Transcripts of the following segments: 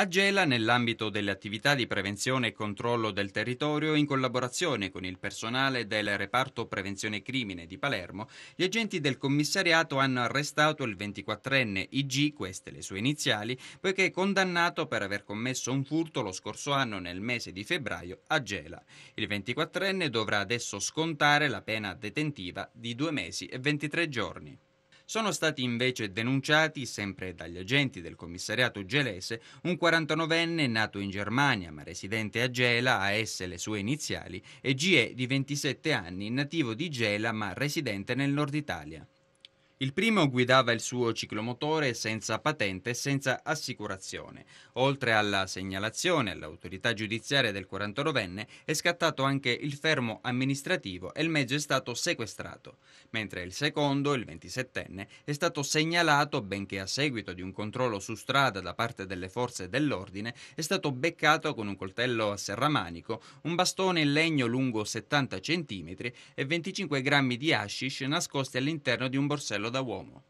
A Gela, nell'ambito delle attività di prevenzione e controllo del territorio, in collaborazione con il personale del reparto prevenzione crimine di Palermo, gli agenti del commissariato hanno arrestato il 24enne IG, queste le sue iniziali, poiché è condannato per aver commesso un furto lo scorso anno nel mese di febbraio a Gela. Il 24enne dovrà adesso scontare la pena detentiva di due mesi e 23 giorni. Sono stati invece denunciati, sempre dagli agenti del commissariato gelese, un 49enne nato in Germania ma residente a Gela, a AS le sue iniziali, e GE di 27 anni, nativo di Gela ma residente nel nord Italia. Il primo guidava il suo ciclomotore senza patente e senza assicurazione. Oltre alla segnalazione all'autorità giudiziaria del 49enne è scattato anche il fermo amministrativo e il mezzo è stato sequestrato, mentre il secondo, il 27enne, è stato segnalato benché a seguito di un controllo su strada da parte delle forze dell'ordine è stato beccato con un coltello a serramanico, un bastone in legno lungo 70 cm e 25 grammi di hashish nascosti all'interno di un borsello da uomo.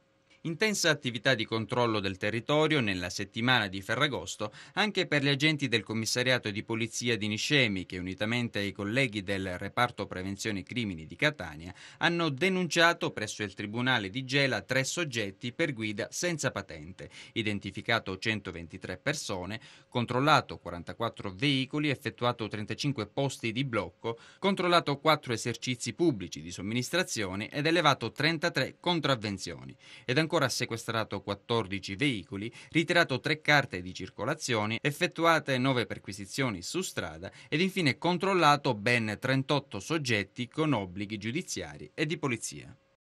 Intensa attività di controllo del territorio nella settimana di Ferragosto anche per gli agenti del commissariato di polizia di Niscemi che unitamente ai colleghi del reparto prevenzione crimini di Catania hanno denunciato presso il tribunale di Gela tre soggetti per guida senza patente, identificato 123 persone, controllato 44 veicoli, effettuato 35 posti di blocco, controllato 4 esercizi pubblici di somministrazione ed elevato 33 contravvenzioni. Ed ancora sequestrato 14 veicoli, ritirato 3 carte di circolazione, effettuate 9 perquisizioni su strada ed infine controllato ben 38 soggetti con obblighi giudiziari e di polizia.